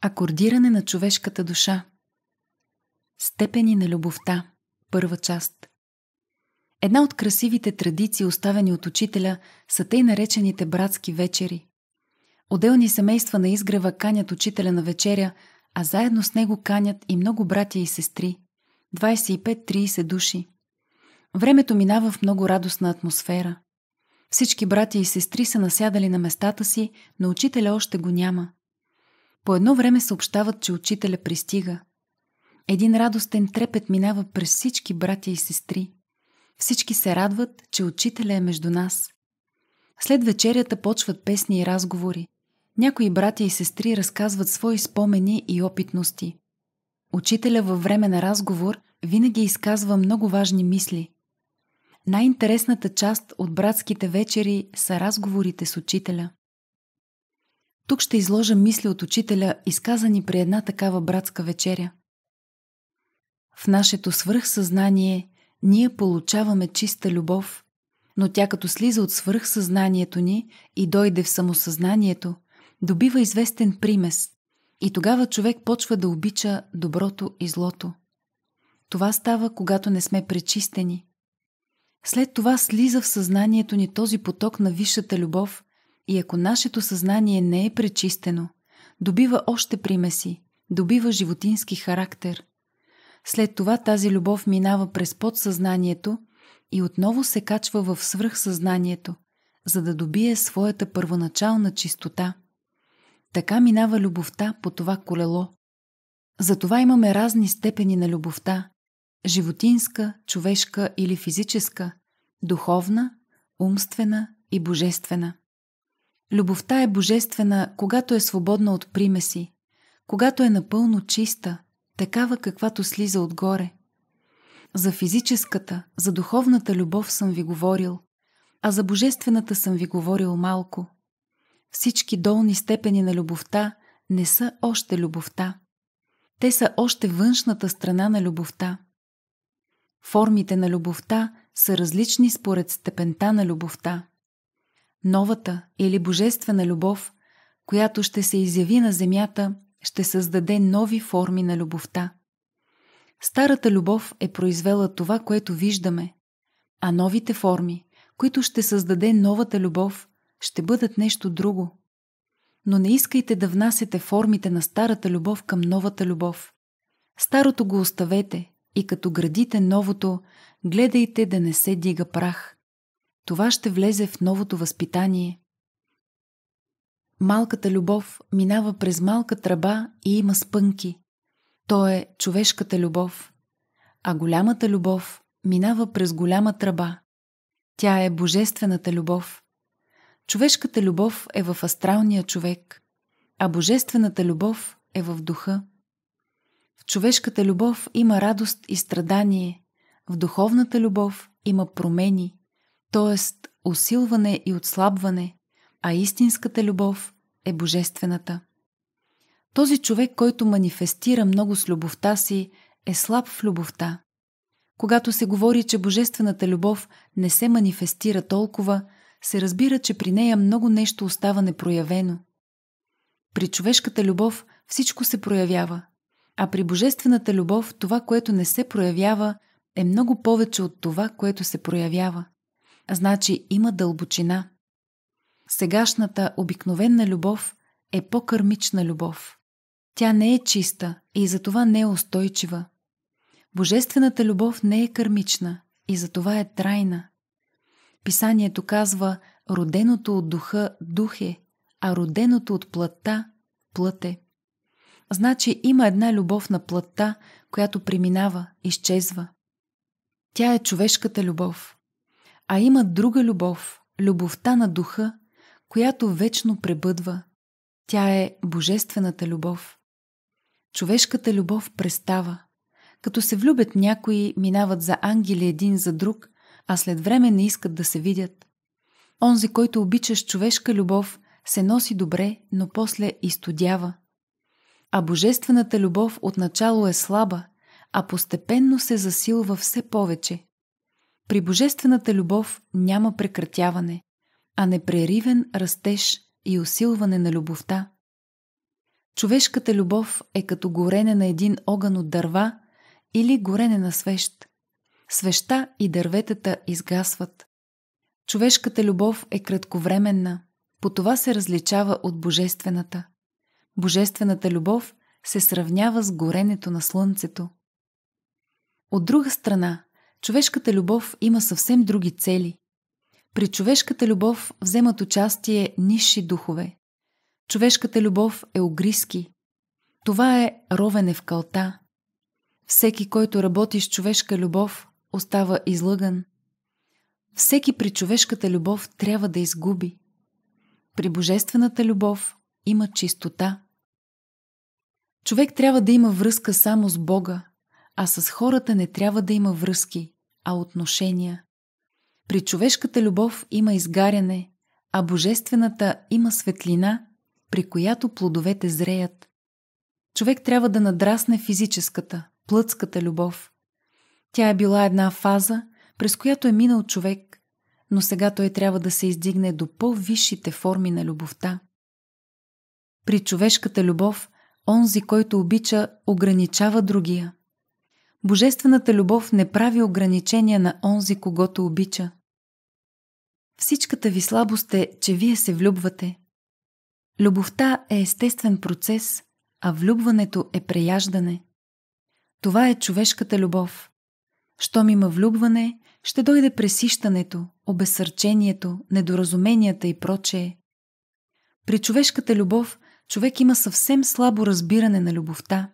Акордиране на човешката душа. Степени на любовта. Първа част. Една от красивите традиции, оставени от учителя, са тъй наречените братски вечери. Отделни семейства на изгрева канят учителя на вечеря, а заедно с него канят и много братя и сестри. 25-30 души. Времето минава в много радостна атмосфера. Всички братя и сестри са насядали на местата си, но учителя още го няма – по едно време съобщават, че учителя пристига. Един радостен трепет минава през всички братя и сестри. Всички се радват, че учителя е между нас. След вечерята почват песни и разговори. Някои братя и сестри разказват свои спомени и опитности. Учителя във време на разговор винаги изказва много важни мисли. Най-интересната част от братските вечери са разговорите с учителя. Тук ще изложа мисли от учителя, изказани при една такава братска вечеря. В нашето свръхсъзнание ние получаваме чиста любов, но тя като слиза от свръхсъзнанието ни и дойде в самосъзнанието, добива известен примес и тогава човек почва да обича доброто и злото. Това става, когато не сме пречистени. След това слиза в съзнанието ни този поток на висшата любов, и ако нашето съзнание не е пречистено, добива още примеси, добива животински характер. След това тази любов минава през подсъзнанието и отново се качва в свръхсъзнанието, за да добие своята първоначална чистота. Така минава любовта по това колело. Затова имаме разни степени на любовта – животинска, човешка или физическа, духовна, умствена и божествена. Любовта е божествена, когато е свободна от примеси, когато е напълно чиста, такава каквато слиза отгоре. За физическата, за духовната любов съм ви говорил, а за божествената съм ви говорил малко. Всички долни степени на любовта не са още любовта. Те са още външната страна на любовта. Формите на любовта са различни според степента на любовта новата или божествена любов, която ще се изяви на земята, ще създаде нови форми на любовта. Старата любов е произвела това, което виждаме, а новите форми, които ще създаде новата любов, ще бъдат нещо друго. Но не искайте да внасяте формите на старата любов към новата любов. Старото го оставете и като градите новото, гледайте да не се дига прах – това ще влезе в новото възпитание. Малката любов минава през малка тръба и има спънки. То е човешката любов. А голямата любов минава през голяма тръба. Тя е божествената любов. Човешката любов е в астралния човек, а божествената любов е в духа. В човешката любов има радост и страдание, в духовната любов има промени, т.е. усилване и отслабване, а истинската любов е божествената. Този човек, който манифестира много с любовта си, е слаб в любовта. Когато се говори, че божествената любов не се манифестира толкова, се разбира, че при нея много нещо остава непроявено. При човешката любов всичко се проявява, а при божествената любов това, което не се проявява, е много повече от това, което се проявява значи има дълбочина. Сегашната обикновена любов е по-кърмична любов. Тя не е чиста и затова не е устойчива. Божествената любов не е кърмична и затова е трайна. Писанието казва «роденото от духа – дух е, а роденото от плътта – плът е». Значи има една любов на плътта, която преминава, изчезва. Тя е човешката любов. А има друга любов, любовта на духа, която вечно пребъдва. Тя е божествената любов. Човешката любов престава. Като се влюбят някои, минават за ангели един за друг, а след време не искат да се видят. Онзи, който обичаш човешка любов, се носи добре, но после изтодява. А божествената любов отначало е слаба, а постепенно се засилва все повече, при божествената любов няма прекратяване, а непреривен растеж и усилване на любовта. Човешката любов е като горене на един огън от дърва или горене на свещ. Свеща и дърветата изгасват. Човешката любов е кратковременна, по това се различава от божествената. Божествената любов се сравнява с горенето на слънцето. От друга страна, човешката любов има съвсем други цели. При човешката любов вземат участие ниши духове. Човешката любов е огриски. Това е ровене в кълта. Всеки, който работи с човешка любов, остава излъган. Всеки при човешката любов трябва да изгуби. При божествената любов има чистота. Човек трябва да има връзка само с Бога, а с хората не трябва да има връзки, а отношения. При човешката любов има изгаряне, а божествената има светлина, при която плодовете зреят. Човек трябва да надрасне физическата, плътската любов. Тя е била една фаза, през която е минал човек, но сега той трябва да се издигне до по-висшите форми на любовта. При човешката любов, онзи, който обича, ограничава другия, Божествената любов не прави ограничения на онзи, когато обича. Всичката ви слабост е, че вие се влюбвате. Любовта е естествен процес, а влюбването е преяждане. Това е човешката любов. Щом има влюбване, ще дойде пресищането, обесърчението, недоразуменията и прочее. При човешката любов човек има съвсем слабо разбиране на любовта.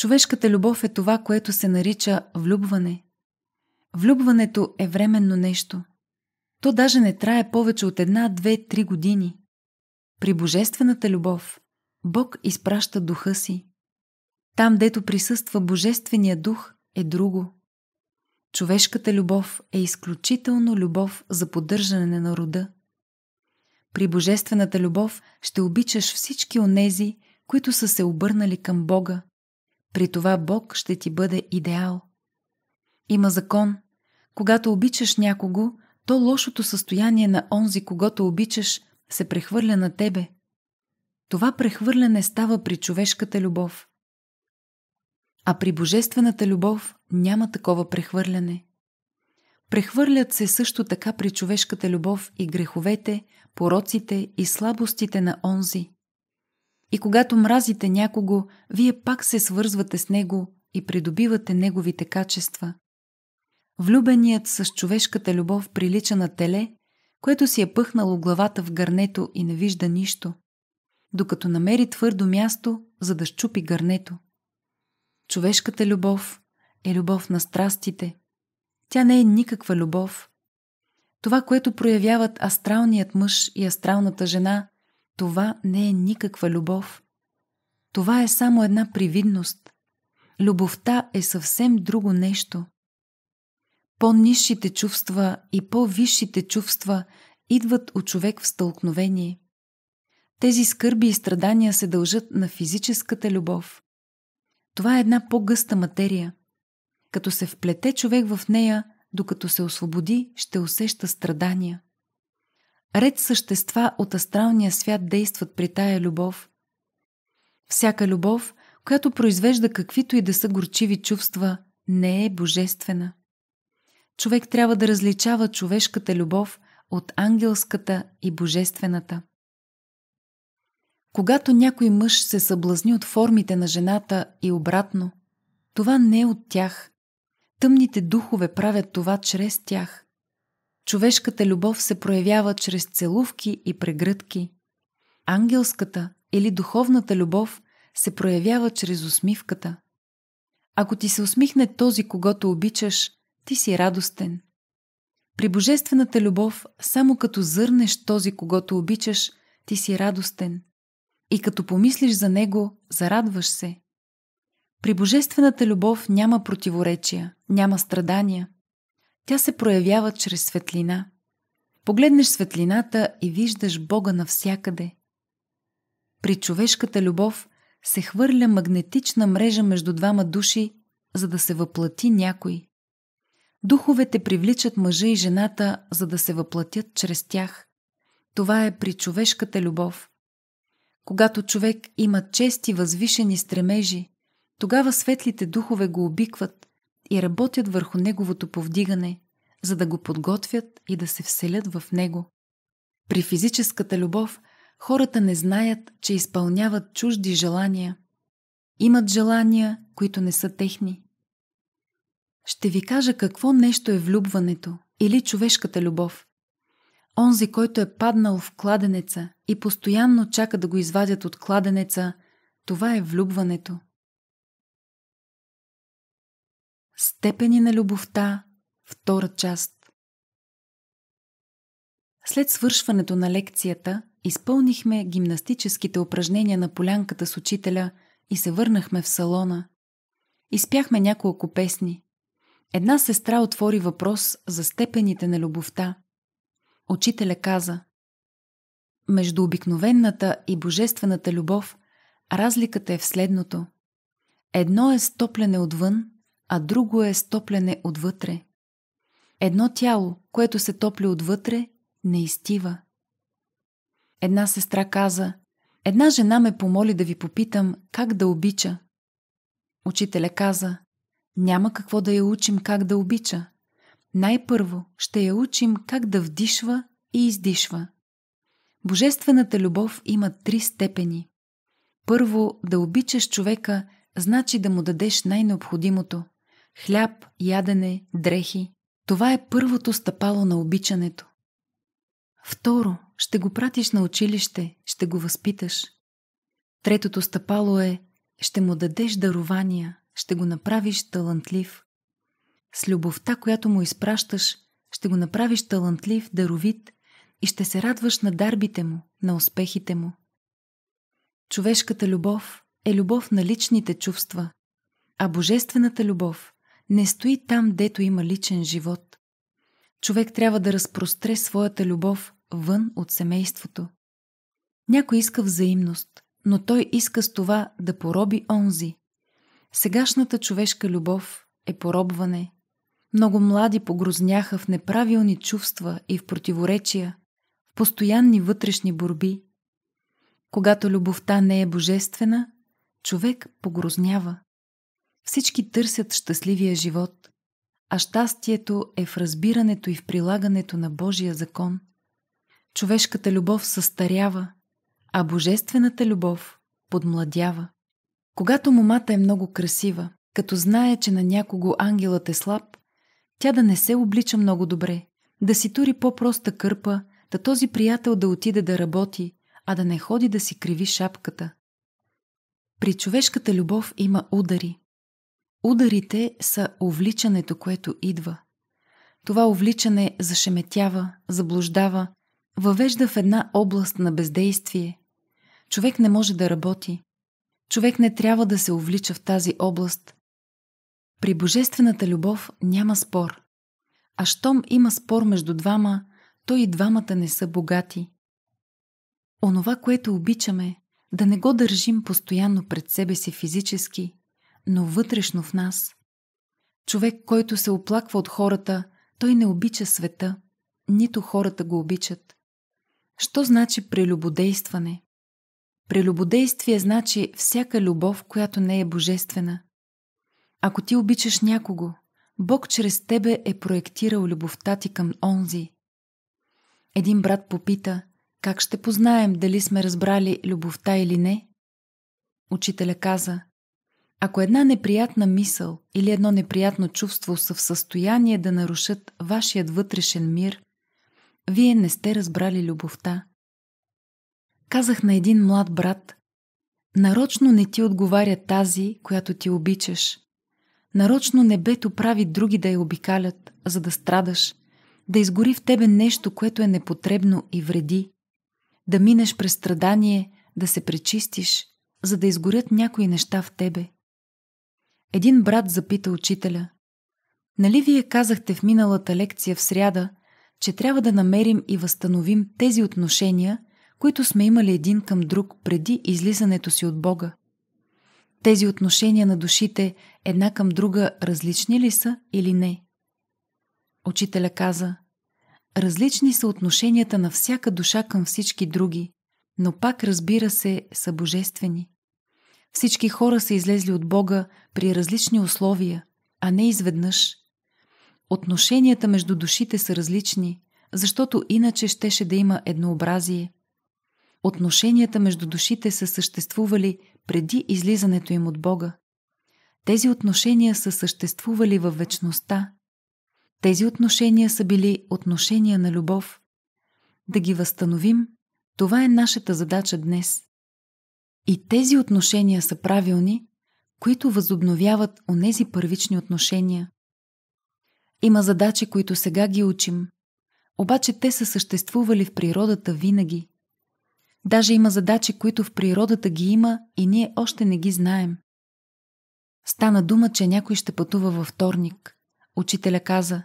Човешката любов е това, което се нарича влюбване. Влюбването е временно нещо. То даже не трае повече от една, две, три години. При божествената любов Бог изпраща духа си. Там, дето присъства божествения дух, е друго. Човешката любов е изключително любов за поддържане на рода. При божествената любов ще обичаш всички онези, които са се обърнали към Бога, при това Бог ще ти бъде идеал. Има закон. Когато обичаш някого, то лошото състояние на онзи, когато обичаш, се прехвърля на тебе. Това прехвърляне става при човешката любов. А при божествената любов няма такова прехвърляне. Прехвърлят се също така при човешката любов и греховете, пороците и слабостите на онзи. И когато мразите някого, вие пак се свързвате с него и придобивате неговите качества. Влюбеният с човешката любов прилича на теле, което си е пъхнало главата в гърнето и не вижда нищо, докато намери твърдо място, за да щупи гърнето. Човешката любов е любов на страстите. Тя не е никаква любов. Това, което проявяват астралният мъж и астралната жена – това не е никаква любов. Това е само една привидност. Любовта е съвсем друго нещо. По-низшите чувства и по-висшите чувства идват от човек в стълкновение. Тези скърби и страдания се дължат на физическата любов. Това е една по-гъста материя. Като се вплете човек в нея, докато се освободи, ще усеща страдания. Ред същества от астралния свят действат при тая любов. Всяка любов, която произвежда каквито и да са горчиви чувства, не е божествена. Човек трябва да различава човешката любов от ангелската и божествената. Когато някой мъж се съблазни от формите на жената и обратно, това не е от тях. Тъмните духове правят това чрез тях – човешката любов се проявява чрез целувки и прегръдки. Ангелската или духовната любов се проявява чрез усмивката. Ако ти се усмихне този, когато обичаш, ти си радостен. При божествената любов, само като зърнеш този, когато обичаш, ти си радостен. И като помислиш за него, зарадваш се. При божествената любов няма противоречия, няма страдания – тя се проявява чрез светлина. Погледнеш светлината и виждаш Бога навсякъде. При човешката любов се хвърля магнетична мрежа между двама души, за да се въплати някой. Духовете привличат мъжа и жената, за да се въплатят чрез тях. Това е при човешката любов. Когато човек има чести възвишени стремежи, тогава светлите духове го обикват, и работят върху неговото повдигане, за да го подготвят и да се вселят в него. При физическата любов хората не знаят, че изпълняват чужди желания. Имат желания, които не са техни. Ще ви кажа какво нещо е влюбването или човешката любов. Онзи, който е паднал в кладенеца и постоянно чака да го извадят от кладенеца, това е влюбването – Степени на любовта, втора част. След свършването на лекцията, изпълнихме гимнастическите упражнения на полянката с учителя и се върнахме в салона. Изпяхме няколко песни. Една сестра отвори въпрос за степените на любовта. Учителя каза: Между обикновенната и божествената любов разликата е в следното. Едно е стоплене отвън, а друго е стопляне отвътре. Едно тяло, което се топли отвътре, не изтива. Една сестра каза, една жена ме помоли да ви попитам как да обича. Учителя каза, няма какво да я учим как да обича. Най-първо ще я учим как да вдишва и издишва. Божествената любов има три степени. Първо, да обичаш човека, значи да му дадеш най-необходимото – Хляб, ядене, дрехи – това е първото стъпало на обичането. Второ, ще го пратиш на училище, ще го възпиташ. Третото стъпало е – ще му дадеш дарования, ще го направиш талантлив. С любовта, която му изпращаш, ще го направиш талантлив, даровит и ще се радваш на дарбите му, на успехите му. Човешката любов е любов на личните чувства, а божествената любов не стои там, дето има личен живот. Човек трябва да разпростре своята любов вън от семейството. Някой иска взаимност, но той иска с това да пороби онзи. Сегашната човешка любов е поробване. Много млади погрозняха в неправилни чувства и в противоречия, в постоянни вътрешни борби. Когато любовта не е божествена, човек погрознява. Всички търсят щастливия живот, а щастието е в разбирането и в прилагането на Божия закон. Човешката любов състарява, а божествената любов подмладява. Когато момата е много красива, като знае, че на някого ангелът е слаб, тя да не се облича много добре, да си тури по-проста кърпа, да този приятел да отиде да работи, а да не ходи да си криви шапката. При човешката любов има удари, Ударите са увличането, което идва. Това увличане зашеметява, заблуждава, въвежда в една област на бездействие. Човек не може да работи. Човек не трябва да се увлича в тази област. При божествената любов няма спор. А щом има спор между двама, то и двамата не са богати. Онова, което обичаме, да не го държим постоянно пред себе си физически, но вътрешно в нас. Човек, който се оплаква от хората, той не обича света, нито хората го обичат. Що значи прелюбодействане? Прелюбодействие значи всяка любов, която не е божествена. Ако ти обичаш някого, Бог чрез тебе е проектирал любовта ти към онзи. Един брат попита, как ще познаем дали сме разбрали любовта или не? Учителя каза, ако една неприятна мисъл или едно неприятно чувство са в състояние да нарушат вашият вътрешен мир, вие не сте разбрали любовта. Казах на един млад брат, нарочно не ти отговаря тази, която ти обичаш. Нарочно небето прави други да я обикалят, за да страдаш, да изгори в тебе нещо, което е непотребно и вреди, да минеш през страдание, да се пречистиш, за да изгорят някои неща в тебе – един брат запита учителя. Нали вие казахте в миналата лекция в сряда, че трябва да намерим и възстановим тези отношения, които сме имали един към друг преди излизането си от Бога? Тези отношения на душите една към друга различни ли са или не? Учителя каза, различни са отношенията на всяка душа към всички други, но пак разбира се са божествени. Всички хора са излезли от Бога при различни условия, а не изведнъж. Отношенията между душите са различни, защото иначе щеше да има еднообразие. Отношенията между душите са съществували преди излизането им от Бога. Тези отношения са съществували във вечността. Тези отношения са били отношения на любов. Да ги възстановим, това е нашата задача днес. И тези отношения са правилни, които възобновяват онези първични отношения. Има задачи, които сега ги учим, обаче те са съществували в природата винаги. Даже има задачи, които в природата ги има и ние още не ги знаем. Стана дума, че някой ще пътува във вторник. Учителя каза,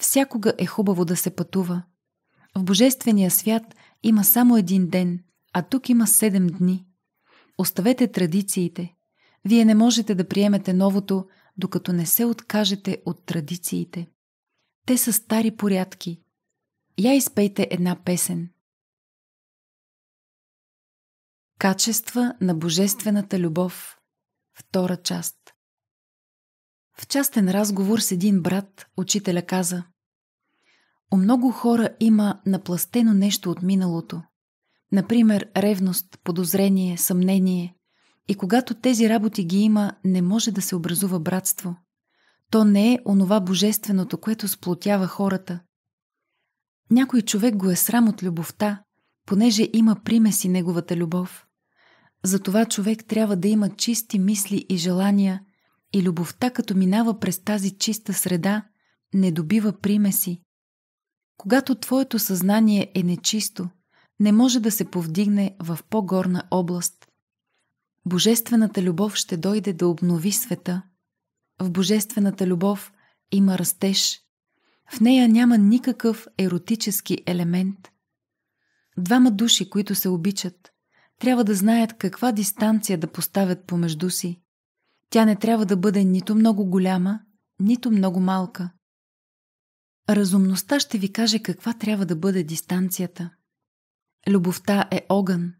всякога е хубаво да се пътува. В Божествения свят има само един ден, а тук има седем дни. Оставете традициите. Вие не можете да приемете новото, докато не се откажете от традициите. Те са стари порядки. Я изпейте една песен. Качества на Божествената любов. Втора част. В частен разговор с един брат, учителя каза: У много хора има напластено нещо от миналото – Например, ревност, подозрение, съмнение. И когато тези работи ги има, не може да се образува братство. То не е онова божественото, което сплотява хората. Някой човек го е срам от любовта, понеже има примеси неговата любов. Затова човек трябва да има чисти мисли и желания и любовта, като минава през тази чиста среда, не добива примеси. Когато твоето съзнание е нечисто, не може да се повдигне в по-горна област. Божествената любов ще дойде да обнови света. В божествената любов има растеж. В нея няма никакъв еротически елемент. Двама души, които се обичат, трябва да знаят каква дистанция да поставят помежду си. Тя не трябва да бъде нито много голяма, нито много малка. Разумността ще ви каже каква трябва да бъде дистанцията – Любовта е огън.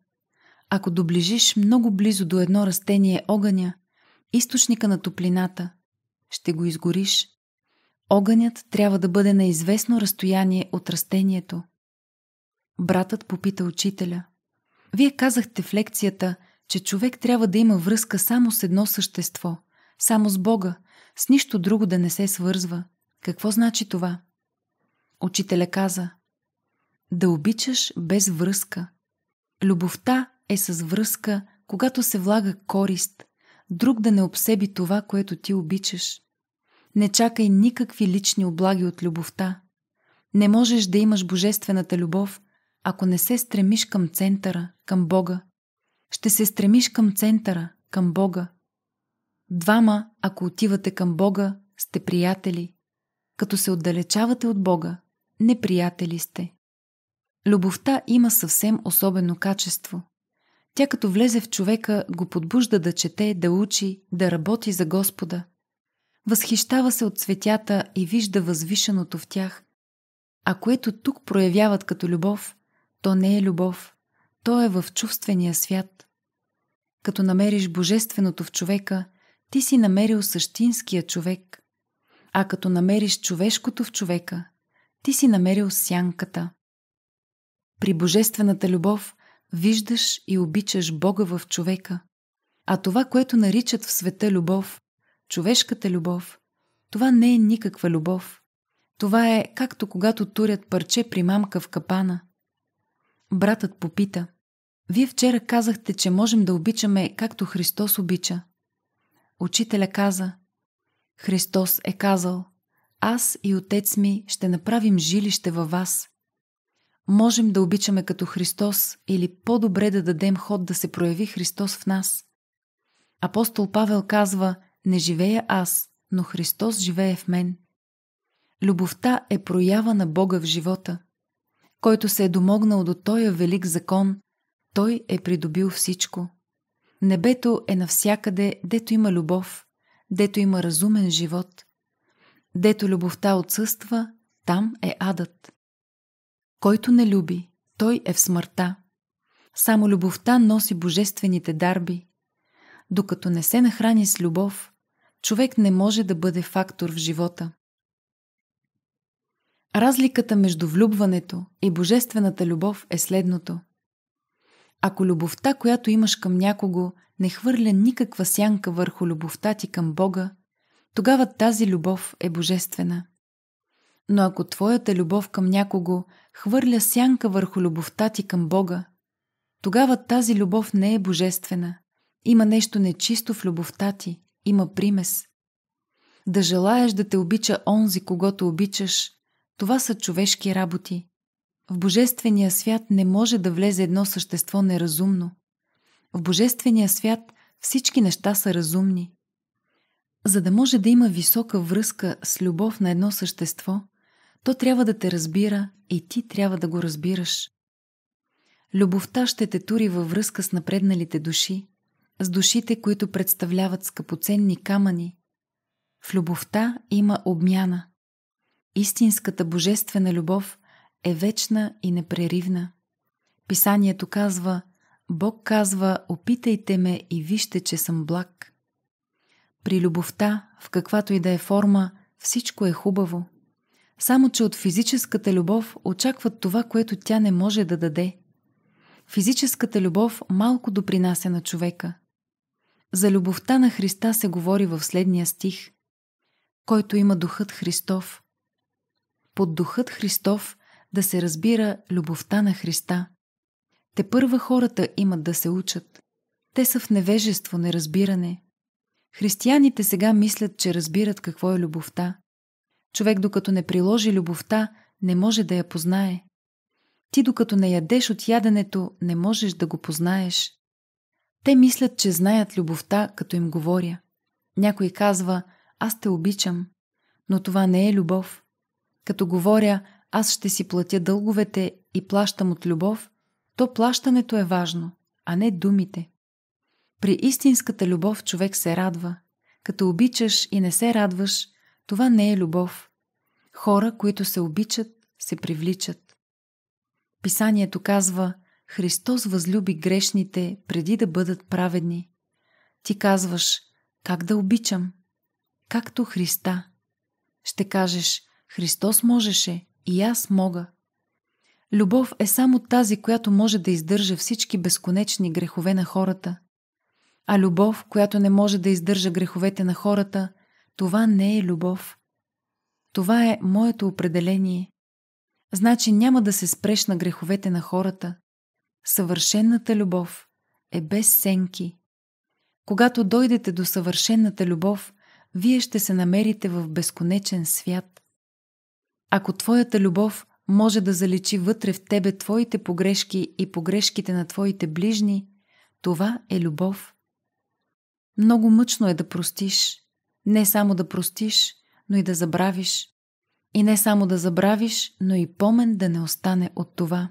Ако доближиш много близо до едно растение огъня, източника на топлината, ще го изгориш. Огънят трябва да бъде на известно разстояние от растението. Братът попита учителя. Вие казахте в лекцията, че човек трябва да има връзка само с едно същество, само с Бога, с нищо друго да не се свързва. Какво значи това? Учителя каза. Да обичаш без връзка. Любовта е с връзка, когато се влага корист, друг да не обсеби това, което ти обичаш. Не чакай никакви лични облаги от любовта. Не можеш да имаш божествената любов, ако не се стремиш към центъра, към Бога. Ще се стремиш към центъра, към Бога. Двама, ако отивате към Бога, сте приятели. Като се отдалечавате от Бога, неприятели сте. Любовта има съвсем особено качество. Тя като влезе в човека, го подбужда да чете, да учи, да работи за Господа. Възхищава се от цветята и вижда възвишеното в тях. А което тук проявяват като любов, то не е любов, то е в чувствения свят. Като намериш божественото в човека, ти си намерил същинския човек. А като намериш човешкото в човека, ти си намерил сянката – при божествената любов виждаш и обичаш Бога в човека, а това, което наричат в света любов, човешката любов, това не е никаква любов. Това е както когато турят парче при мамка в капана. Братът попита. Вие вчера казахте, че можем да обичаме както Христос обича. Учителя каза. Христос е казал. Аз и отец ми ще направим жилище във вас можем да обичаме като Христос или по-добре да дадем ход да се прояви Христос в нас. Апостол Павел казва «Не живея аз, но Христос живее в мен». Любовта е проява на Бога в живота. Който се е домогнал до Тоя велик закон, Той е придобил всичко. Небето е навсякъде, дето има любов, дето има разумен живот. Дето любовта отсъства, там е адът. Който не люби, той е в смъртта. Само любовта носи божествените дарби. Докато не се нахрани с любов, човек не може да бъде фактор в живота. Разликата между влюбването и божествената любов е следното. Ако любовта, която имаш към някого, не хвърля никаква сянка върху любовта ти към Бога, тогава тази любов е божествена. Но ако твоята любов към някого хвърля сянка върху любовта ти към Бога, тогава тази любов не е божествена. Има нещо нечисто в любовта ти, има примес. Да желаеш да те обича онзи, когато обичаш, това са човешки работи. В божествения свят не може да влезе едно същество неразумно. В божествения свят всички неща са разумни. За да може да има висока връзка с любов на едно същество – то трябва да те разбира и ти трябва да го разбираш. Любовта ще те тури във връзка с напредналите души, с душите, които представляват скъпоценни камъни. В любовта има обмяна. Истинската божествена любов е вечна и непреривна. Писанието казва Бог казва «Опитайте ме и вижте, че съм благ». При любовта, в каквато и да е форма, всичко е хубаво – само, че от физическата любов очакват това, което тя не може да даде. Физическата любов малко допринася на човека. За любовта на Христа се говори в следния стих. Който има духът Христов. Под духът Христов да се разбира любовта на Христа. Те първа хората имат да се учат. Те са в невежество, неразбиране. Християните сега мислят, че разбират какво е любовта. Човек докато не приложи любовта, не може да я познае. Ти докато не ядеш от яденето, не можеш да го познаеш. Те мислят, че знаят любовта, като им говоря. Някой казва, аз те обичам, но това не е любов. Като говоря, аз ще си платя дълговете и плащам от любов, то плащането е важно, а не думите. При истинската любов човек се радва. Като обичаш и не се радваш, това не е любов. Хора, които се обичат, се привличат. Писанието казва Христос възлюби грешните преди да бъдат праведни. Ти казваш как да обичам? Както Христа. Ще кажеш Христос можеше и аз мога. Любов е само тази, която може да издържа всички безконечни грехове на хората. А любов, която не може да издържа греховете на хората, това не е любов. Това е моето определение. Значи няма да се спреш на греховете на хората. Съвършенната любов е без сенки. Когато дойдете до съвършенната любов, вие ще се намерите в безконечен свят. Ако твоята любов може да заличи вътре в тебе твоите погрешки и погрешките на твоите ближни, това е любов. Много мъчно е да простиш. Не само да простиш, но и да забравиш. И не само да забравиш, но и помен да не остане от това.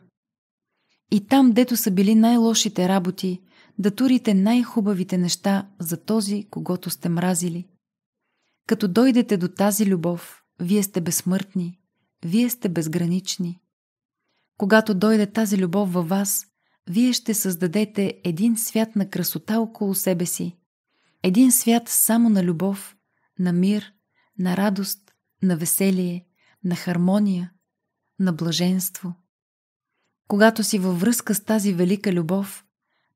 И там, дето са били най-лошите работи, да турите най-хубавите неща за този, когато сте мразили. Като дойдете до тази любов, вие сте безсмъртни, вие сте безгранични. Когато дойде тази любов във вас, вие ще създадете един свят на красота около себе си, един свят само на любов, на мир, на радост, на веселие, на хармония, на блаженство. Когато си във връзка с тази велика любов,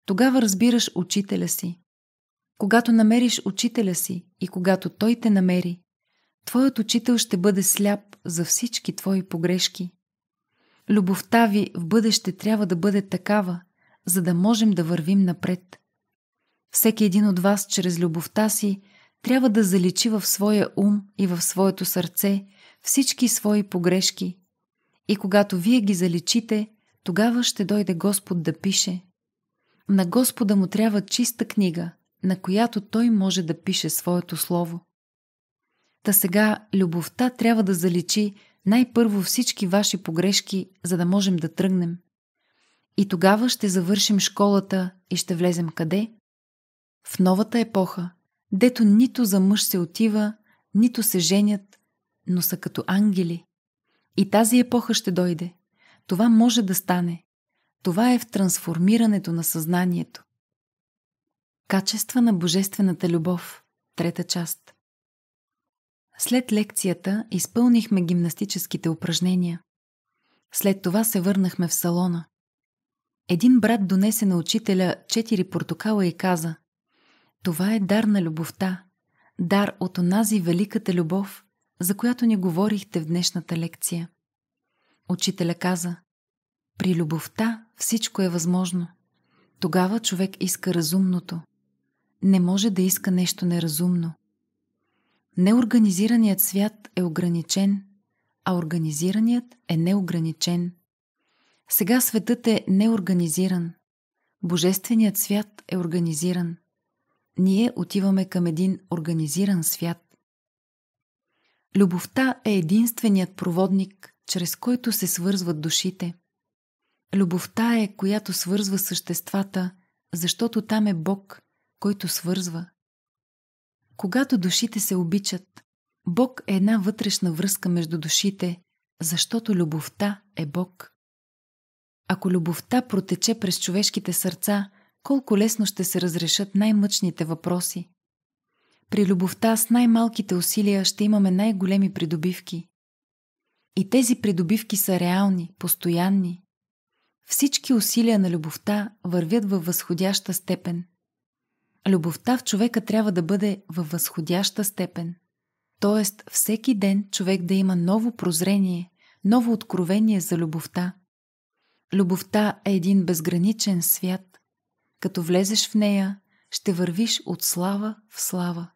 тогава разбираш учителя си. Когато намериш учителя си и когато той те намери, твоят учител ще бъде сляп за всички твои погрешки. Любовта ви в бъдеще трябва да бъде такава, за да можем да вървим напред. Всеки един от вас чрез любовта си трябва да заличи в своя ум и в своето сърце всички свои погрешки. И когато вие ги заличите, тогава ще дойде Господ да пише. На Господа му трябва чиста книга, на която той може да пише своето слово. Та сега любовта трябва да заличи най-първо всички ваши погрешки, за да можем да тръгнем. И тогава ще завършим школата и ще влезем къде? В новата епоха, дето нито за мъж се отива, нито се женят, но са като ангели. И тази епоха ще дойде. Това може да стане. Това е в трансформирането на съзнанието. Качества на божествената любов. Трета част. След лекцията изпълнихме гимнастическите упражнения. След това се върнахме в салона. Един брат донесе на учителя четири портокала и каза – това е дар на любовта, дар от онази великата любов, за която ни говорихте в днешната лекция. Учителя каза, при любовта всичко е възможно. Тогава човек иска разумното. Не може да иска нещо неразумно. Неорганизираният свят е ограничен, а организираният е неограничен. Сега светът е неорганизиран. Божественият свят е организиран – ние отиваме към един организиран свят. Любовта е единственият проводник, чрез който се свързват душите. Любовта е, която свързва съществата, защото там е Бог, който свързва. Когато душите се обичат, Бог е една вътрешна връзка между душите, защото любовта е Бог. Ако любовта протече през човешките сърца, колко лесно ще се разрешат най-мъчните въпроси. При любовта с най-малките усилия ще имаме най-големи придобивки. И тези придобивки са реални, постоянни. Всички усилия на любовта вървят във възходяща степен. Любовта в човека трябва да бъде във възходяща степен. Тоест, всеки ден човек да има ново прозрение, ново откровение за любовта. Любовта е един безграничен свят. Като влезеш в нея, ще вървиш от слава в слава.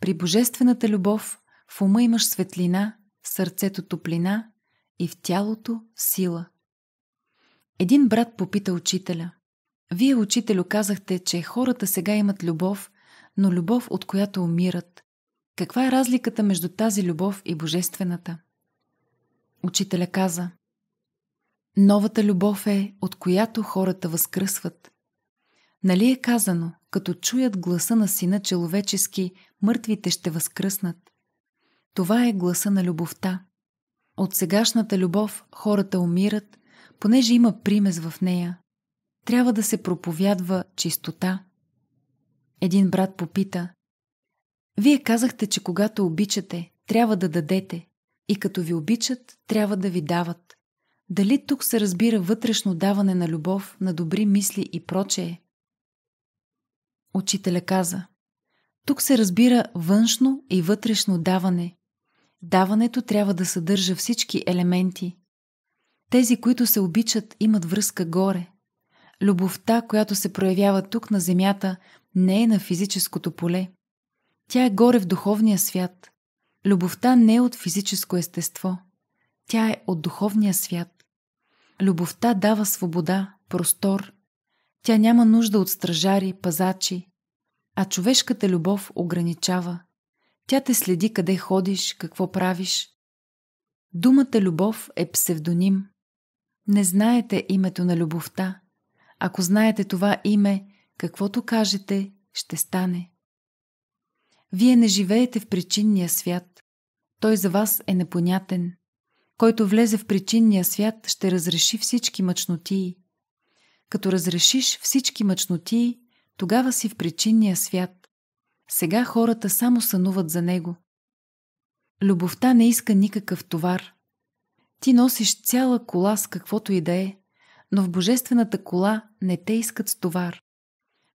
При божествената любов в ума имаш светлина, в сърцето топлина и в тялото сила. Един брат попита учителя. Вие, учителю, казахте, че хората сега имат любов, но любов, от която умират. Каква е разликата между тази любов и божествената? Учителя каза. Новата любов е, от която хората възкръсват – Нали е казано, като чуят гласа на сина человечески, мъртвите ще възкръснат. Това е гласа на любовта. От сегашната любов хората умират, понеже има примес в нея. Трябва да се проповядва чистота. Един брат попита. Вие казахте, че когато обичате, трябва да дадете, и като ви обичат, трябва да ви дават. Дали тук се разбира вътрешно даване на любов, на добри мисли и прочее? Учителя каза Тук се разбира външно и вътрешно даване. Даването трябва да съдържа всички елементи. Тези, които се обичат, имат връзка горе. Любовта, която се проявява тук на земята, не е на физическото поле. Тя е горе в духовния свят. Любовта не е от физическо естество. Тя е от духовния свят. Любовта дава свобода, простор, тя няма нужда от стражари, пазачи, а човешката любов ограничава. Тя те следи къде ходиш, какво правиш. Думата любов е псевдоним. Не знаете името на любовта. Ако знаете това име, каквото кажете, ще стане. Вие не живеете в причинния свят. Той за вас е непонятен. Който влезе в причинния свят, ще разреши всички мъчнотии. Като разрешиш всички мъчноти, тогава си в причинния свят. Сега хората само сънуват за него. Любовта не иска никакъв товар. Ти носиш цяла кола с каквото и да е, но в божествената кола не те искат с товар.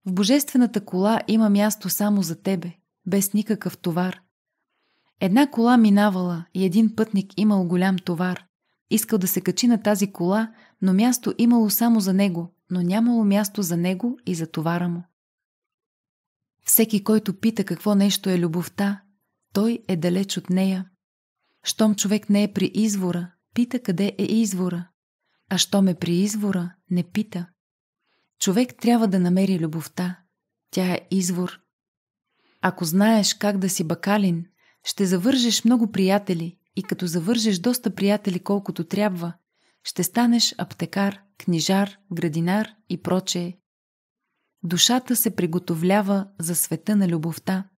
В божествената кола има място само за тебе, без никакъв товар. Една кола минавала и един пътник имал голям товар. Искал да се качи на тази кола, но място имало само за него, но нямало място за него и за товара му. Всеки, който пита какво нещо е любовта, той е далеч от нея. Щом човек не е при извора, пита къде е извора. А щом е при извора, не пита. Човек трябва да намери любовта. Тя е извор. Ако знаеш как да си бакалин, ще завържеш много приятели и като завържеш доста приятели колкото трябва, ще станеш аптекар, книжар, градинар и прочее. Душата се приготовлява за света на любовта.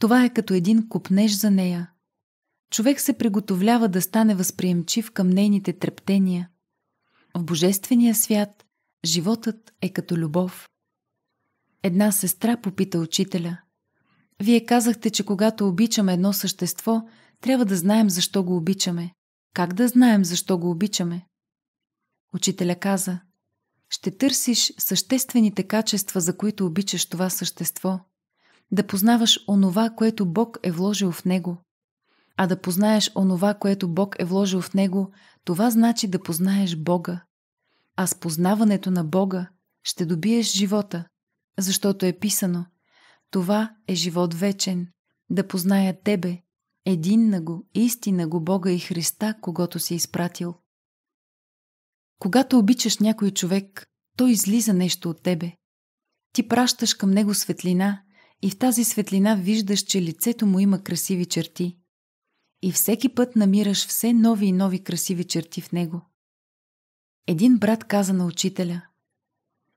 Това е като един купнеж за нея. Човек се приготовлява да стане възприемчив към нейните трептения. В божествения свят животът е като любов. Една сестра попита учителя. Вие казахте, че когато обичаме едно същество – трябва да знаем защо го обичаме. Как да знаем защо го обичаме? Учителя каза, ще търсиш съществените качества, за които обичаш това същество. Да познаваш онова, което Бог е вложил в него. А да познаеш онова, което Бог е вложил в него, това значи да познаеш Бога. А с познаването на Бога ще добиеш живота, защото е писано. Това е живот вечен, да позная Тебе, един на го, истина го Бога и Христа, когато си е изпратил. Когато обичаш някой човек, той излиза нещо от тебе. Ти пращаш към него светлина и в тази светлина виждаш, че лицето му има красиви черти. И всеки път намираш все нови и нови красиви черти в него. Един брат каза на учителя –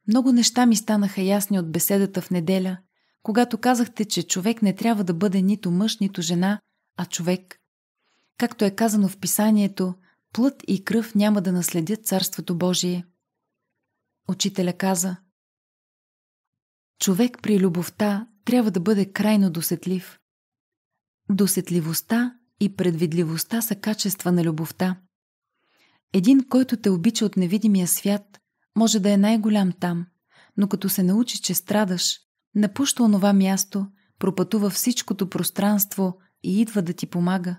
много неща ми станаха ясни от беседата в неделя, когато казахте, че човек не трябва да бъде нито мъж, нито жена, а човек. Както е казано в писанието, плът и кръв няма да наследят Царството Божие. Учителя каза Човек при любовта трябва да бъде крайно досетлив. Досетливостта и предвидливостта са качества на любовта. Един, който те обича от невидимия свят, може да е най-голям там, но като се научи, че страдаш, напуща онова място, пропътува всичкото пространство и идва да ти помага.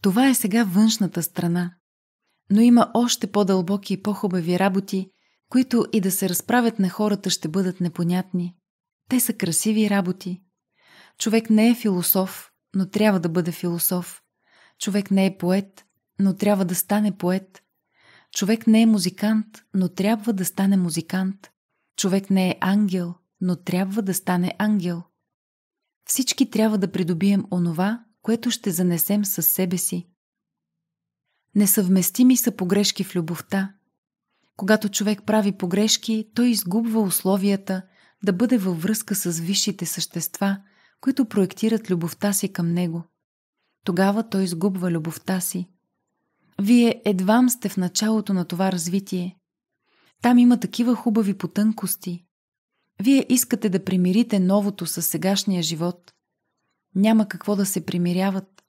Това е сега външната страна. Но има още по-дълбоки и по-хубави работи, които и да се разправят на хората ще бъдат непонятни. Те са красиви работи. Човек не е философ, но трябва да бъде философ. Човек не е поет, но трябва да стане поет. Човек не е музикант, но трябва да стане музикант. Човек не е ангел, но трябва да стане ангел. Всички трябва да придобием онова, което ще занесем със себе си. Несъвместими са погрешки в любовта. Когато човек прави погрешки, той изгубва условията да бъде във връзка с висшите същества, които проектират любовта си към него. Тогава той изгубва любовта си. Вие едвам сте в началото на това развитие. Там има такива хубави потънкости, вие искате да примирите новото с сегашния живот. Няма какво да се примиряват.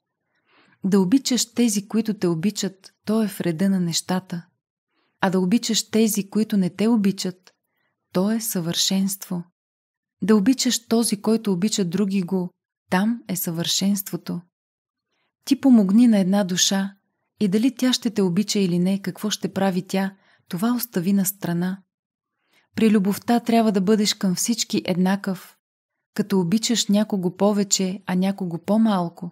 Да обичаш тези, които те обичат, то е вреда на нещата. А да обичаш тези, които не те обичат, то е съвършенство. Да обичаш този, който обича други го, там е съвършенството. Ти помогни на една душа и дали тя ще те обича или не, какво ще прави тя, това остави на страна. При любовта трябва да бъдеш към всички еднакъв. Като обичаш някого повече, а някого по-малко,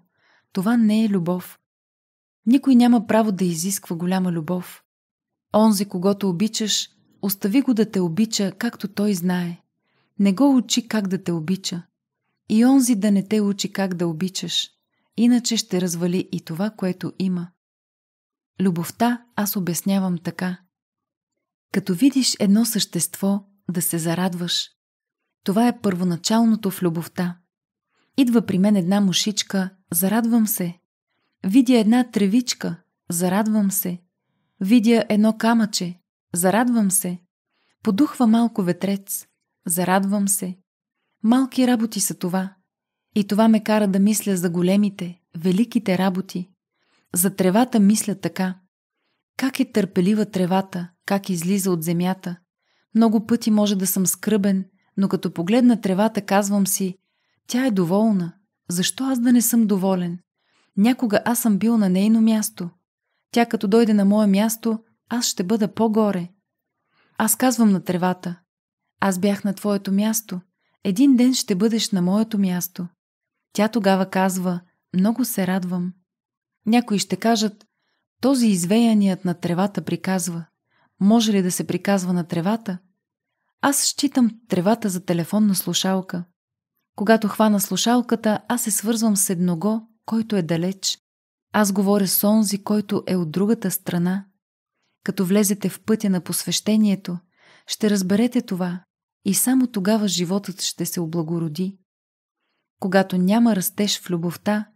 това не е любов. Никой няма право да изисква голяма любов. Онзи, когато обичаш, остави го да те обича, както той знае. Не го учи как да те обича. И онзи да не те учи как да обичаш, иначе ще развали и това, което има. Любовта аз обяснявам така. Като видиш едно същество, да се зарадваш. Това е първоначалното в любовта. Идва при мен една мушичка, зарадвам се. Видя една тревичка, зарадвам се. Видя едно камъче, зарадвам се. Подухва малко ветрец, зарадвам се. Малки работи са това. И това ме кара да мисля за големите, великите работи. За тревата мисля така. Как е търпелива тревата, как излиза от земята. Много пъти може да съм скръбен, но като погледна тревата, казвам си, тя е доволна. Защо аз да не съм доволен? Някога аз съм бил на нейно място. Тя като дойде на мое място, аз ще бъда по-горе. Аз казвам на тревата. Аз бях на твоето място. Един ден ще бъдеш на моето място. Тя тогава казва, много се радвам. Някои ще кажат, този извеяният на тревата приказва може ли да се приказва на тревата, аз считам тревата за телефонна слушалка. Когато хвана слушалката, аз се свързвам с едного, който е далеч. Аз говоря с онзи, който е от другата страна. Като влезете в пътя на посвещението, ще разберете това и само тогава животът ще се облагороди. Когато няма растеж в любовта,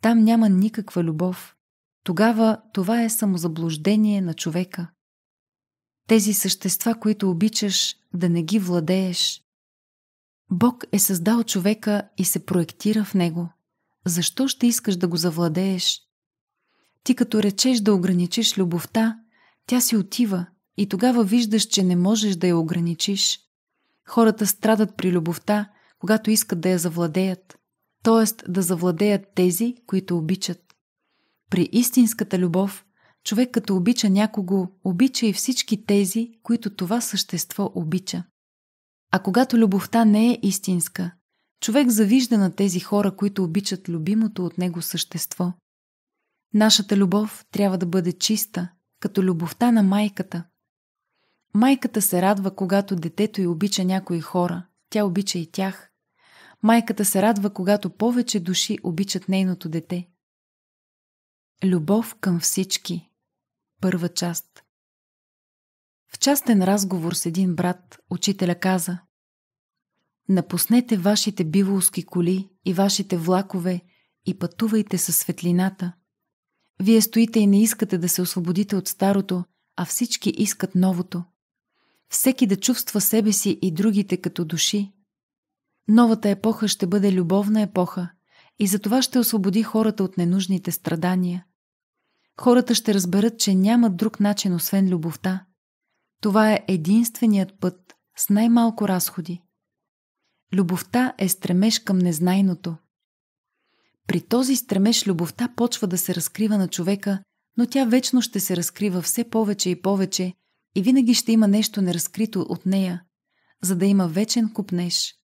там няма никаква любов. Тогава това е самозаблуждение на човека тези същества, които обичаш, да не ги владееш. Бог е създал човека и се проектира в него. Защо ще искаш да го завладееш? Ти като речеш да ограничиш любовта, тя си отива и тогава виждаш, че не можеш да я ограничиш. Хората страдат при любовта, когато искат да я завладеят, т.е. да завладеят тези, които обичат. При истинската любов човек като обича някого, обича и всички тези, които това същество обича. А когато любовта не е истинска, човек завижда на тези хора, които обичат любимото от него същество. Нашата любов трябва да бъде чиста, като любовта на майката. Майката се радва, когато детето й обича някои хора, тя обича и тях. Майката се радва, когато повече души обичат нейното дете. Любов към всички Първа част В частен разговор с един брат, учителя каза Напуснете вашите биволски коли и вашите влакове и пътувайте със светлината. Вие стоите и не искате да се освободите от старото, а всички искат новото. Всеки да чувства себе си и другите като души. Новата епоха ще бъде любовна епоха и за това ще освободи хората от ненужните страдания хората ще разберат, че няма друг начин освен любовта. Това е единственият път с най-малко разходи. Любовта е стремеж към незнайното. При този стремеж любовта почва да се разкрива на човека, но тя вечно ще се разкрива все повече и повече и винаги ще има нещо неразкрито от нея, за да има вечен купнеж,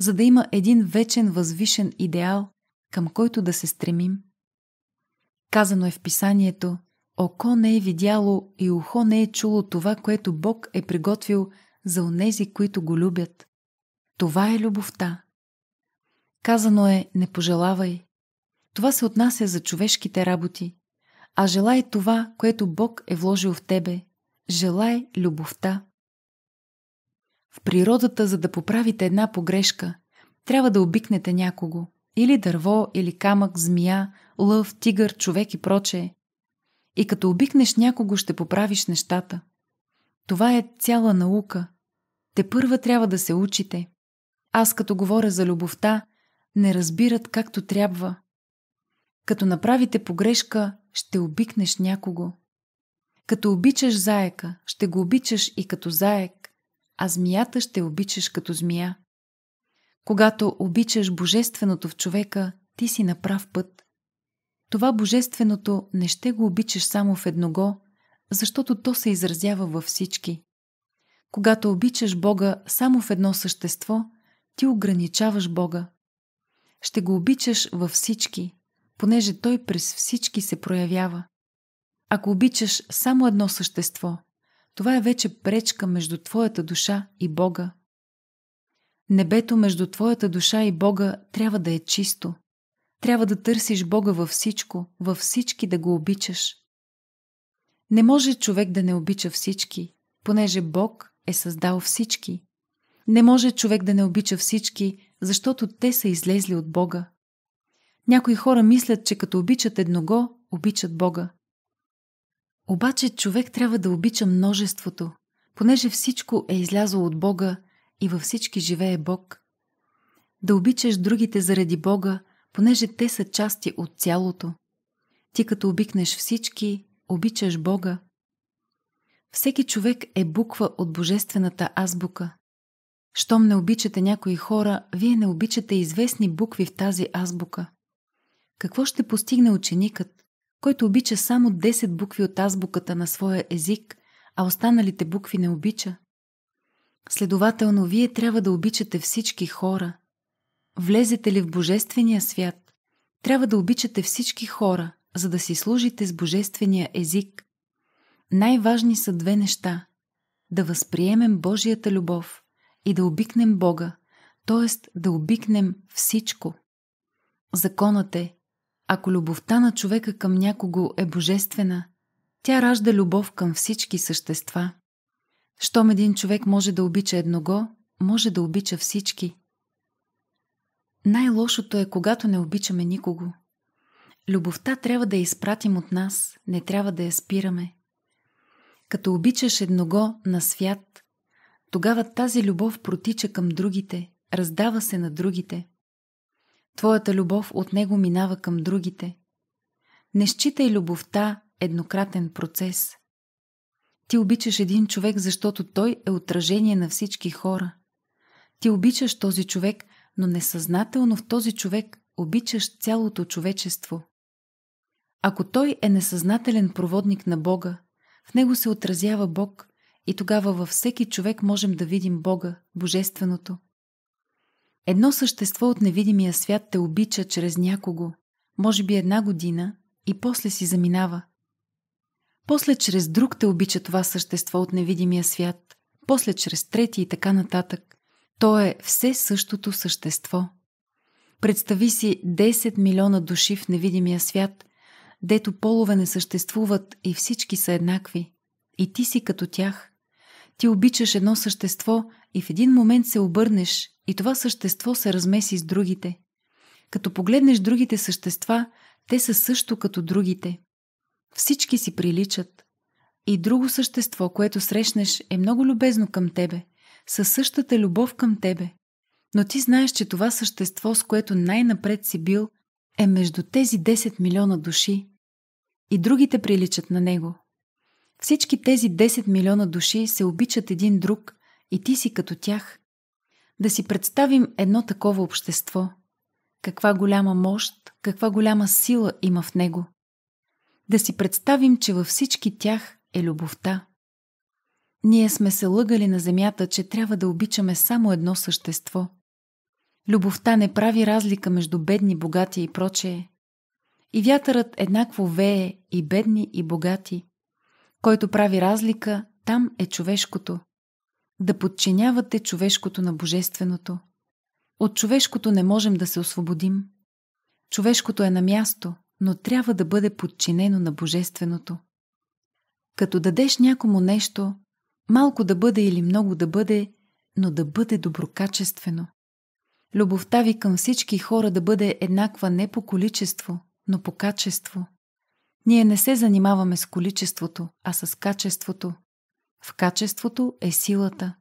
за да има един вечен възвишен идеал, към който да се стремим. Казано е в писанието «Око не е видяло и ухо не е чуло това, което Бог е приготвил за онези, които го любят». Това е любовта. Казано е «Не пожелавай». Това се отнася за човешките работи, а желай това, което Бог е вложил в тебе. Желай любовта. В природата, за да поправите една погрешка, трябва да обикнете някого – или дърво, или камък, змия, лъв, тигър, човек и прочее. И като обикнеш някого, ще поправиш нещата. Това е цяла наука. Те първа трябва да се учите. Аз като говоря за любовта, не разбират както трябва. Като направите погрешка, ще обикнеш някого. Като обичаш заека, ще го обичаш и като заек, а змията ще обичаш като змия. Когато обичаш божественото в човека, ти си на прав път. Това божественото не ще го обичаш само в едного, защото то се изразява във всички. Когато обичаш Бога само в едно същество, ти ограничаваш Бога. Ще го обичаш във всички, понеже Той през всички се проявява. Ако обичаш само едно същество, това е вече пречка между твоята душа и Бога. Небето между твоята душа и Бога трябва да е чисто. Трябва да търсиш Бога във всичко, във всички да го обичаш. Не може човек да не обича всички, понеже Бог е създал всички. Не може човек да не обича всички, защото те са излезли от Бога. Някои хора мислят, че като обичат едного, обичат Бога. Обаче човек трябва да обича множеството, понеже всичко е излязло от Бога и във всички живее Бог. Да обичаш другите заради Бога, понеже те са части от цялото. Ти като обикнеш всички, обичаш Бога. Всеки човек е буква от божествената азбука. Щом не обичате някои хора, вие не обичате известни букви в тази азбука. Какво ще постигне ученикът, който обича само 10 букви от азбуката на своя език, а останалите букви не обича? Следователно, вие трябва да обичате всички хора. Влезете ли в Божествения свят, трябва да обичате всички хора, за да си служите с Божествения език. Най-важни са две неща – да възприемем Божията любов и да обикнем Бога, т.е. да обикнем всичко. Законът е, ако любовта на човека към някого е божествена, тя ражда любов към всички същества. Щом един човек може да обича едного, може да обича всички. Най-лошото е, когато не обичаме никого. Любовта трябва да я изпратим от нас, не трябва да я спираме. Като обичаш едного на свят, тогава тази любов протича към другите, раздава се на другите. Твоята любов от него минава към другите. Не считай любовта еднократен процес – ти обичаш един човек, защото той е отражение на всички хора. Ти обичаш този човек, но несъзнателно в този човек обичаш цялото човечество. Ако той е несъзнателен проводник на Бога, в него се отразява Бог и тогава във всеки човек можем да видим Бога, Божественото. Едно същество от невидимия свят те обича чрез някого, може би една година, и после си заминава – после чрез друг те обича това същество от невидимия свят, после чрез трети и така нататък. То е все същото същество. Представи си 10 милиона души в невидимия свят, дето полове не съществуват и всички са еднакви. И ти си като тях. Ти обичаш едно същество и в един момент се обърнеш и това същество се размеси с другите. Като погледнеш другите същества, те са също като другите. Всички си приличат. И друго същество, което срещнеш, е много любезно към тебе, със същата любов към тебе. Но ти знаеш, че това същество, с което най-напред си бил, е между тези 10 милиона души. И другите приличат на него. Всички тези 10 милиона души се обичат един друг и ти си като тях. Да си представим едно такова общество. Каква голяма мощ, каква голяма сила има в него – да си представим, че във всички тях е любовта. Ние сме се лъгали на земята, че трябва да обичаме само едно същество. Любовта не прави разлика между бедни, богати и прочее. И вятърът еднакво вее и бедни, и богати. Който прави разлика, там е човешкото. Да подчинявате човешкото на божественото. От човешкото не можем да се освободим. Човешкото е на място, но трябва да бъде подчинено на Божественото. Като дадеш някому нещо, малко да бъде или много да бъде, но да бъде доброкачествено. Любовта ви към всички хора да бъде еднаква не по количество, но по качество. Ние не се занимаваме с количеството, а с качеството. В качеството е силата.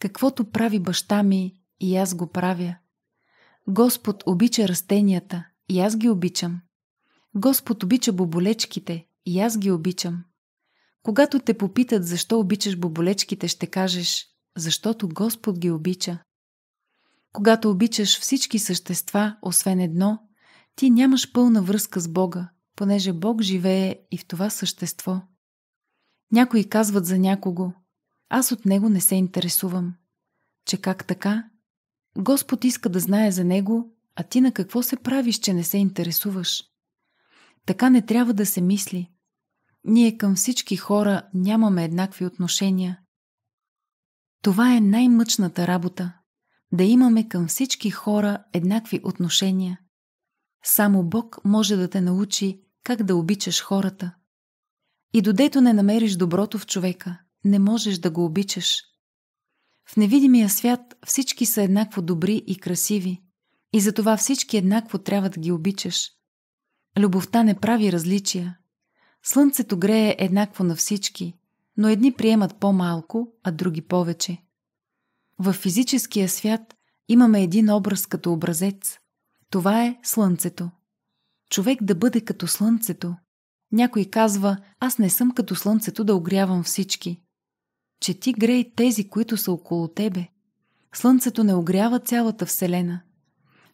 Каквото прави баща ми, и аз го правя. Господ обича растенията, и аз ги обичам. Господ обича боболечките и аз ги обичам. Когато те попитат защо обичаш боболечките, ще кажеш «Защото Господ ги обича». Когато обичаш всички същества, освен едно, ти нямаш пълна връзка с Бога, понеже Бог живее и в това същество. Някои казват за някого «Аз от него не се интересувам». Че как така? Господ иска да знае за него, а ти на какво се правиш, че не се интересуваш? Така не трябва да се мисли. Ние към всички хора нямаме еднакви отношения. Това е най-мъчната работа да имаме към всички хора еднакви отношения. Само Бог може да те научи как да обичаш хората. И додето не намериш доброто в човека, не можеш да го обичаш. В невидимия свят всички са еднакво добри и красиви, и затова всички еднакво трябва да ги обичаш – Любовта не прави различия. Слънцето грее еднакво на всички, но едни приемат по-малко, а други повече. В физическия свят имаме един образ като образец. Това е Слънцето. Човек да бъде като Слънцето. Някой казва, аз не съм като Слънцето да огрявам всички. Че ти грей тези, които са около тебе. Слънцето не огрява цялата Вселена.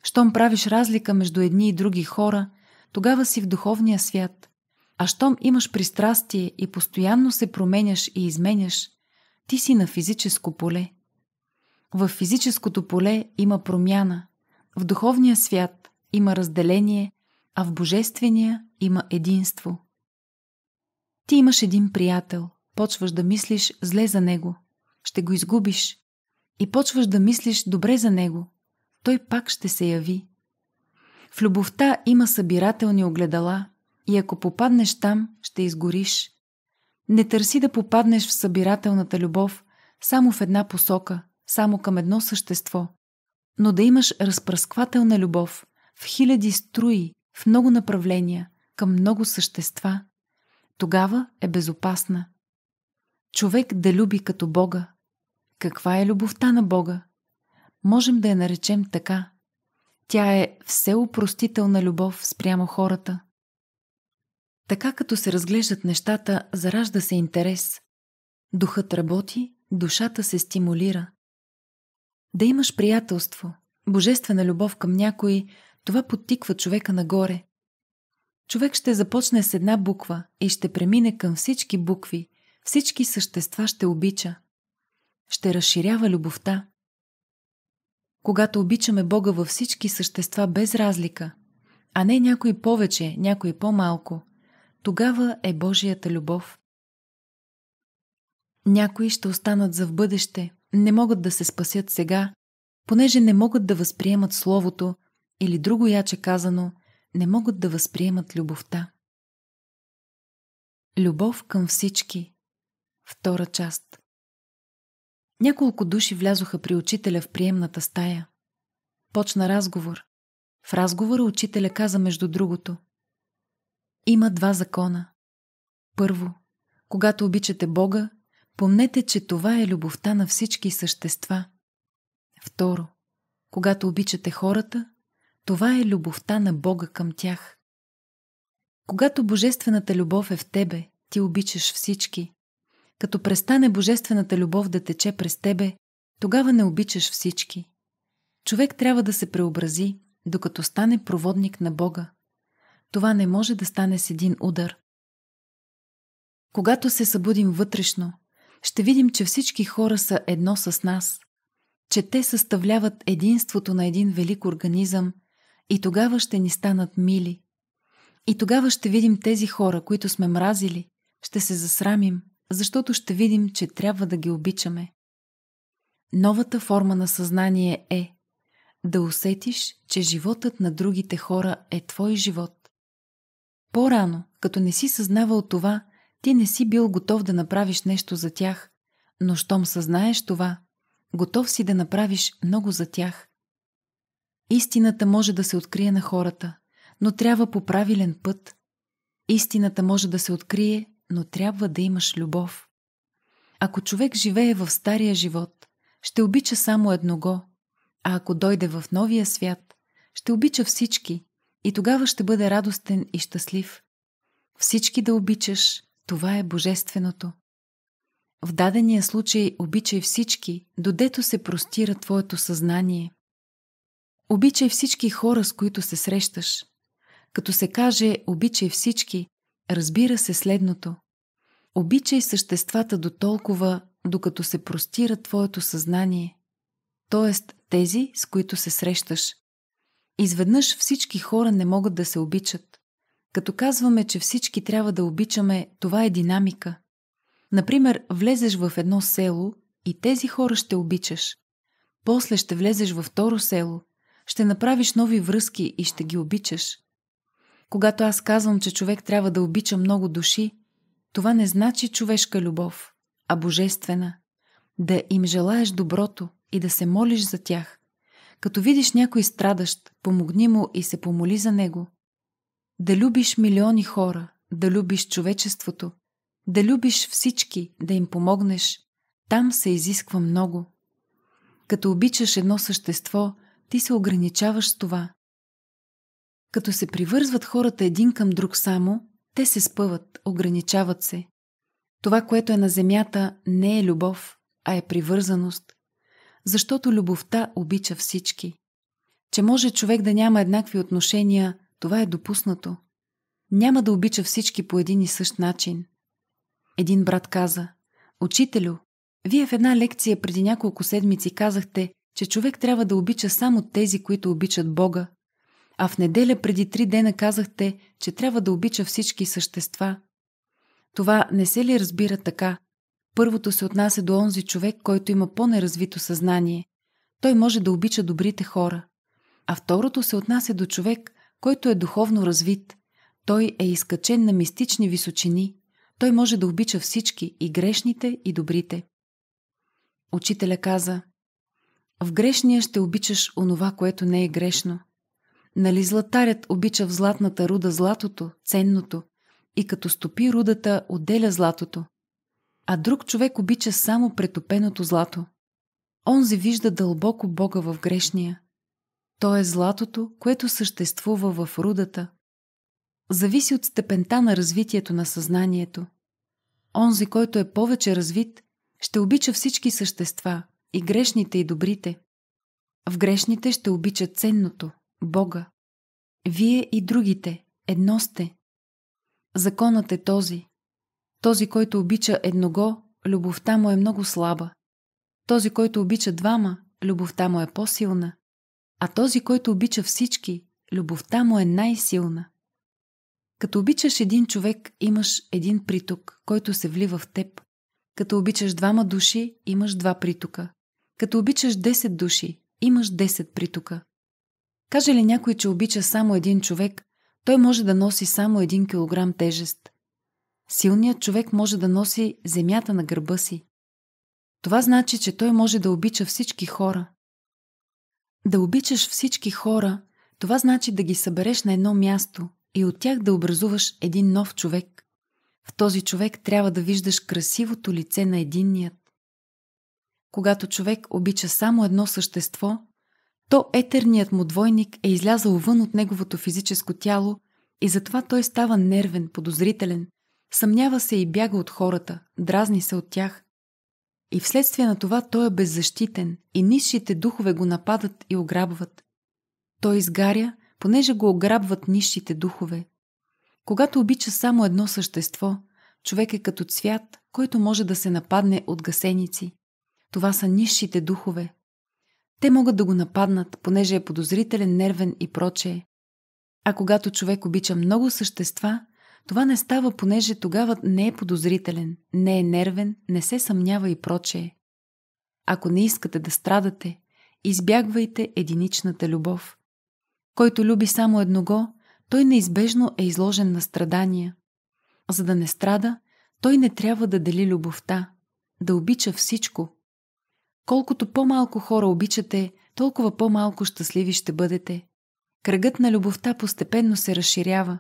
Щом правиш разлика между едни и други хора – тогава си в духовния свят. А щом имаш пристрастие и постоянно се променяш и изменяш, ти си на физическо поле. В физическото поле има промяна, в духовния свят има разделение, а в божествения има единство. Ти имаш един приятел, почваш да мислиш зле за него, ще го изгубиш и почваш да мислиш добре за него, той пак ще се яви. В любовта има събирателни огледала и ако попаднеш там, ще изгориш. Не търси да попаднеш в събирателната любов само в една посока, само към едно същество, но да имаш разпръсквателна любов в хиляди струи, в много направления, към много същества. Тогава е безопасна. Човек да люби като Бога. Каква е любовта на Бога? Можем да я наречем така – тя е всеопростителна любов спрямо хората. Така като се разглеждат нещата, заражда се интерес. Духът работи, душата се стимулира. Да имаш приятелство, божествена любов към някой, това подтиква човека нагоре. Човек ще започне с една буква и ще премине към всички букви, всички същества ще обича. Ще разширява любовта – когато обичаме Бога във всички същества без разлика, а не някой повече, някой по-малко, тогава е Божията любов. Някои ще останат за в бъдеще, не могат да се спасят сега, понеже не могат да възприемат Словото или друго яче казано, не могат да възприемат любовта. Любов към всички. Втора част. Няколко души влязоха при учителя в приемната стая. Почна разговор. В разговора учителя каза между другото. Има два закона. Първо, когато обичате Бога, помнете, че това е любовта на всички същества. Второ, когато обичате хората, това е любовта на Бога към тях. Когато божествената любов е в тебе, ти обичаш всички, като престане божествената любов да тече през тебе, тогава не обичаш всички. Човек трябва да се преобрази, докато стане проводник на Бога. Това не може да стане с един удар. Когато се събудим вътрешно, ще видим, че всички хора са едно с нас, че те съставляват единството на един велик организъм и тогава ще ни станат мили. И тогава ще видим тези хора, които сме мразили, ще се засрамим защото ще видим, че трябва да ги обичаме. Новата форма на съзнание е да усетиш, че животът на другите хора е твой живот. По-рано, като не си съзнавал това, ти не си бил готов да направиш нещо за тях, но щом съзнаеш това, готов си да направиш много за тях. Истината може да се открие на хората, но трябва по правилен път. Истината може да се открие но трябва да имаш любов. Ако човек живее в стария живот, ще обича само едного, а ако дойде в новия свят, ще обича всички и тогава ще бъде радостен и щастлив. Всички да обичаш, това е божественото. В дадения случай обичай всички, додето се простира твоето съзнание. Обичай всички хора, с които се срещаш. Като се каже обичай всички, разбира се следното. Обичай съществата до толкова, докато се простира твоето съзнание, т.е. тези, с които се срещаш. Изведнъж всички хора не могат да се обичат. Като казваме, че всички трябва да обичаме, това е динамика. Например, влезеш в едно село и тези хора ще обичаш. После ще влезеш във второ село, ще направиш нови връзки и ще ги обичаш – когато аз казвам, че човек трябва да обича много души, това не значи човешка любов, а божествена. Да им желаеш доброто и да се молиш за тях. Като видиш някой страдащ, помогни му и се помоли за него. Да любиш милиони хора, да любиш човечеството, да любиш всички, да им помогнеш, там се изисква много. Като обичаш едно същество, ти се ограничаваш с това, като се привързват хората един към друг само, те се спъват, ограничават се. Това, което е на земята, не е любов, а е привързаност, защото любовта обича всички. Че може човек да няма еднакви отношения, това е допуснато. Няма да обича всички по един и същ начин. Един брат каза, «Учителю, вие в една лекция преди няколко седмици казахте, че човек трябва да обича само тези, които обичат Бога а в неделя преди три дена казахте, че трябва да обича всички същества. Това не се ли разбира така? Първото се отнася до онзи човек, който има по-неразвито съзнание. Той може да обича добрите хора. А второто се отнася до човек, който е духовно развит. Той е изкачен на мистични височини. Той може да обича всички, и грешните, и добрите. Учителя каза, в грешния ще обичаш онова, което не е грешно – Нали златарят обича в златната руда златото, ценното, и като стопи рудата, отделя златото. А друг човек обича само претопеното злато. Онзи вижда дълбоко Бога в грешния. То е златото, което съществува в рудата. Зависи от степента на развитието на съзнанието. Онзи, който е повече развит, ще обича всички същества, и грешните, и добрите. В грешните ще обича ценното – Бога. Вие и другите, едно сте. Законът е този. Този, който обича едного, любовта му е много слаба. Този, който обича двама, любовта му е по-силна. А този, който обича всички, любовта му е най-силна. Като обичаш един човек, имаш един приток, който се влива в теб. Като обичаш двама души, имаш два притока. Като обичаш 10 души, имаш 10 притока. Каже ли някой, че обича само един човек, той може да носи само един килограм тежест. Силният човек може да носи земята на гърба си. Това значи, че той може да обича всички хора. Да обичаш всички хора, това значи да ги събереш на едно място и от тях да образуваш един нов човек. В този човек трябва да виждаш красивото лице на единният. Когато човек обича само едно същество, то етерният му двойник е излязъл вън от неговото физическо тяло и затова той става нервен, подозрителен, съмнява се и бяга от хората, дразни се от тях. И вследствие на това той е беззащитен и низшите духове го нападат и ограбват. Той изгаря, понеже го ограбват нисшите духове. Когато обича само едно същество, човек е като цвят, който може да се нападне от гасеници. Това са нисшите духове, те могат да го нападнат, понеже е подозрителен, нервен и прочее. А когато човек обича много същества, това не става, понеже тогава не е подозрителен, не е нервен, не се съмнява и прочее. Ако не искате да страдате, избягвайте единичната любов. Който люби само едного, той неизбежно е изложен на страдания. За да не страда, той не трябва да дели любовта, да обича всичко, Колкото по-малко хора обичате, толкова по-малко щастливи ще бъдете. Кръгът на любовта постепенно се разширява.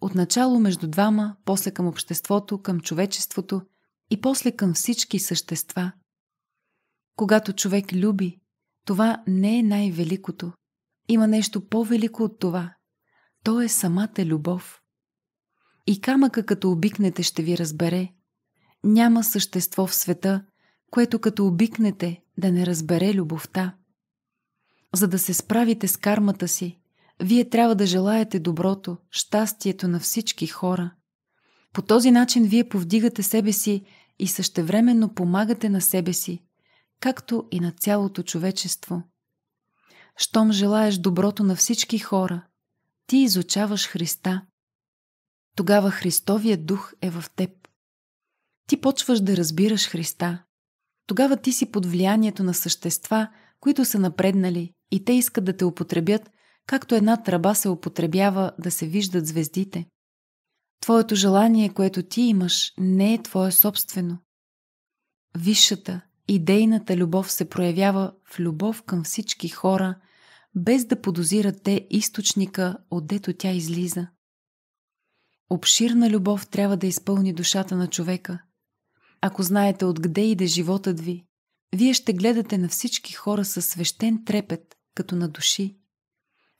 Отначало между двама, после към обществото, към човечеството и после към всички същества. Когато човек люби, това не е най-великото. Има нещо по-велико от това. То е самата любов. И камъка като обикнете ще ви разбере. Няма същество в света – което като обикнете да не разбере любовта. За да се справите с кармата си, вие трябва да желаете доброто, щастието на всички хора. По този начин вие повдигате себе си и същевременно помагате на себе си, както и на цялото човечество. Щом желаеш доброто на всички хора, ти изучаваш Христа. Тогава Христовият дух е в теб. Ти почваш да разбираш Христа. Тогава ти си под влиянието на същества, които са напреднали и те искат да те употребят, както една тръба се употребява да се виждат звездите. Твоето желание, което ти имаш, не е твое собствено. Висшата, идейната любов се проявява в любов към всички хора, без да подозират те източника, отдето тя излиза. Обширна любов трябва да изпълни душата на човека, ако знаете откъде иде животът ви, вие ще гледате на всички хора със свещен трепет, като на души.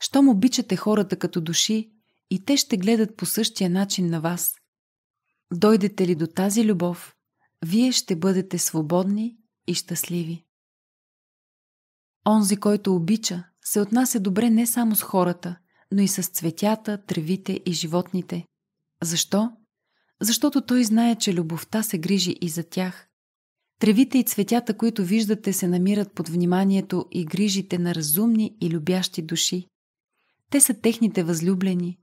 Щом обичате хората като души, и те ще гледат по същия начин на вас. Дойдете ли до тази любов, вие ще бъдете свободни и щастливи. Онзи, който обича, се отнася добре не само с хората, но и с цветята, тревите и животните. Защо? защото той знае, че любовта се грижи и за тях. Тревите и цветята, които виждате, се намират под вниманието и грижите на разумни и любящи души. Те са техните възлюблени.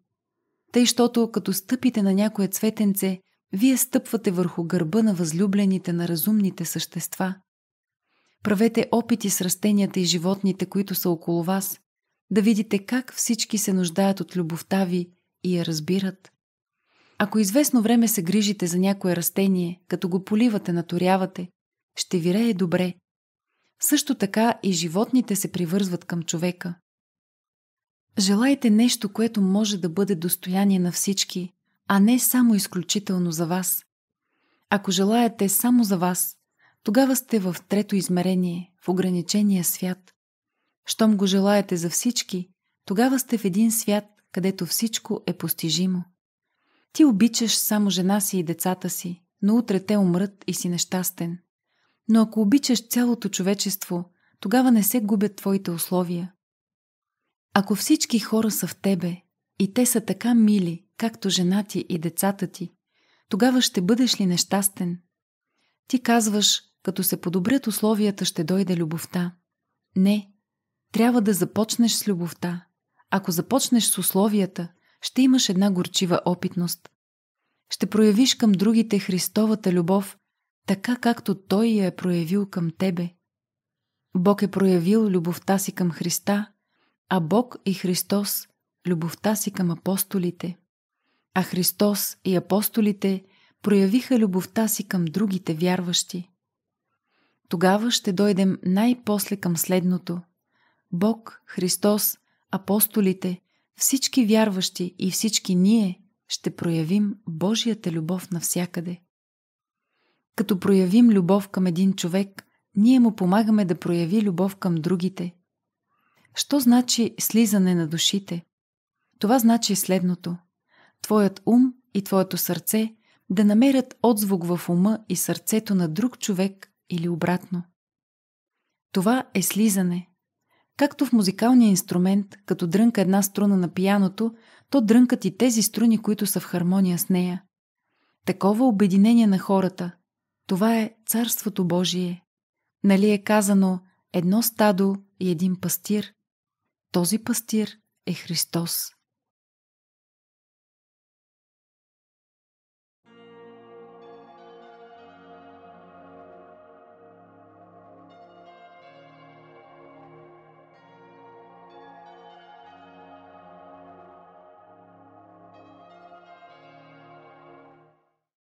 Тъй, щото като стъпите на някое цветенце, вие стъпвате върху гърба на възлюблените на разумните същества. Правете опити с растенията и животните, които са около вас, да видите как всички се нуждаят от любовта ви и я разбират. Ако известно време се грижите за някое растение, като го поливате, наторявате, ще вирее добре. Също така и животните се привързват към човека. Желайте нещо, което може да бъде достояние на всички, а не само изключително за вас. Ако желаете само за вас, тогава сте в трето измерение, в ограничения свят. Щом го желаете за всички, тогава сте в един свят, където всичко е постижимо. Ти обичаш само жена си и децата си, но утре те умрат и си нещастен. Но ако обичаш цялото човечество, тогава не се губят твоите условия. Ако всички хора са в тебе и те са така мили, както жена ти и децата ти, тогава ще бъдеш ли нещастен? Ти казваш, като се подобрят условията, ще дойде любовта. Не, трябва да започнеш с любовта. Ако започнеш с условията – ще имаш една горчива опитност. Ще проявиш към другите Христовата любов, така както Той я е проявил към тебе. Бог е проявил любовта си към Христа, а Бог и Христос – любовта си към апостолите. А Христос и апостолите проявиха любовта си към другите вярващи. Тогава ще дойдем най-после към следното. Бог, Христос, апостолите – всички вярващи и всички ние ще проявим Божията любов навсякъде. Като проявим любов към един човек, ние му помагаме да прояви любов към другите. Що значи слизане на душите? Това значи следното. Твоят ум и твоето сърце да намерят отзвук в ума и сърцето на друг човек или обратно. Това е слизане – Както в музикалния инструмент, като дрънка една струна на пияното, то дрънкат и тези струни, които са в хармония с нея. Такова обединение на хората – това е Царството Божие. Нали е казано едно стадо и един пастир? Този пастир е Христос.